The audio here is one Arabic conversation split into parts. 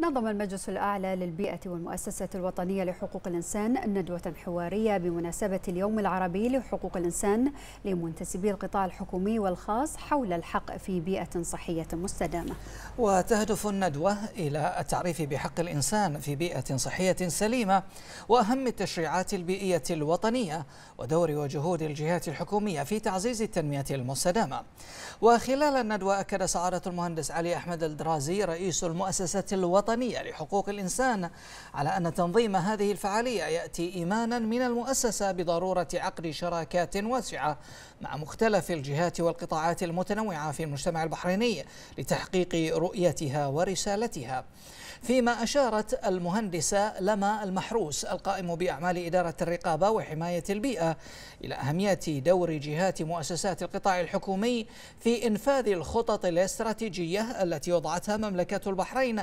نظم المجلس الأعلى للبيئة والمؤسسة الوطنية لحقوق الإنسان ندوة حوارية بمناسبة اليوم العربي لحقوق الإنسان لمنتسبي القطاع الحكومي والخاص حول الحق في بيئة صحية مستدامة وتهدف الندوة إلى التعريف بحق الإنسان في بيئة صحية سليمة وأهم التشريعات البيئية الوطنية ودور وجهود الجهات الحكومية في تعزيز التنمية المستدامة وخلال الندوة أكد سعادة المهندس علي أحمد الدرازي رئيس المؤسسة الوطنية الوطنية لحقوق الإنسان على أن تنظيم هذه الفعالية يأتي إيمانا من المؤسسة بضرورة عقد شراكات واسعة مع مختلف الجهات والقطاعات المتنوعة في المجتمع البحريني لتحقيق رؤيتها ورسالتها فيما أشارت المهندسة لما المحروس القائم بأعمال إدارة الرقابة وحماية البيئة إلى أهمية دور جهات مؤسسات القطاع الحكومي في إنفاذ الخطط الاستراتيجية التي وضعتها مملكة البحرين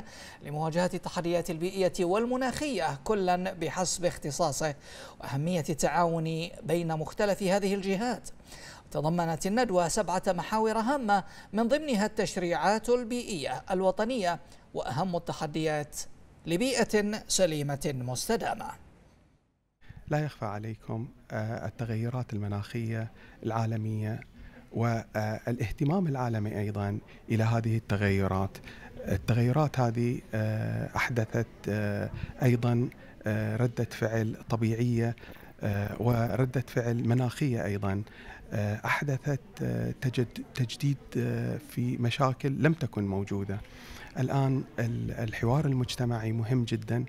لمواجهة التحديات البيئية والمناخية كلا بحسب اختصاصه وأهمية التعاون بين مختلف هذه الجهات تضمنت الندوة سبعة محاور هامة من ضمنها التشريعات البيئية الوطنية وأهم التحديات لبيئة سليمة مستدامة لا يخفى عليكم آه، التغيرات المناخية العالمية والاهتمام آه، العالمي ايضا الى هذه التغيرات التغيرات هذه آه، احدثت آه، ايضا آه، رده فعل طبيعيه ورده فعل مناخيه ايضا احدثت تجديد في مشاكل لم تكن موجوده. الان الحوار المجتمعي مهم جدا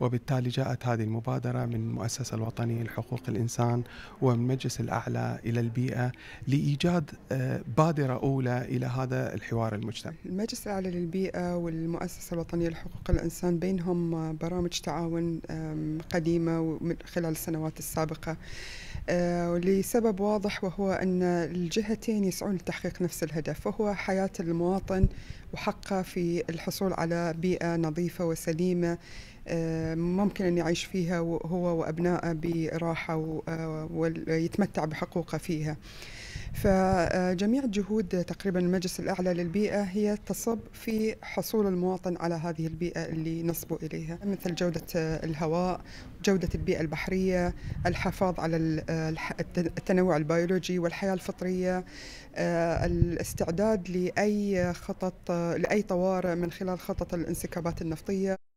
وبالتالي جاءت هذه المبادرة من المؤسسة الوطنية لحقوق الإنسان ومن المجلس الأعلى إلى البيئة لإيجاد آه، بادرة أولى إلى هذا الحوار المجتمعي المجلس الأعلى للبيئة والمؤسسة الوطنية لحقوق الإنسان بينهم آه، برامج تعاون قديمة من خلال السنوات السابقة آه، لسبب واضح وهو أن الجهتين يسعون لتحقيق نفس الهدف وهو حياة المواطن وحقه في الحصول على بيئة نظيفة وسليمة ممكن أن يعيش فيها هو وأبنائه براحة آه، ويتمتع بحقوقه فيها فجميع جهود تقريبا المجلس الأعلى للبيئة هي تصب في حصول المواطن على هذه البيئة اللي نصبوا إليها مثل جودة الهواء جودة البيئة البحرية الحفاظ على التنوع البيولوجي والحياة الفطرية آه، الاستعداد لأي خطط لأي طوارئ من خلال خطط الانسكابات النفطية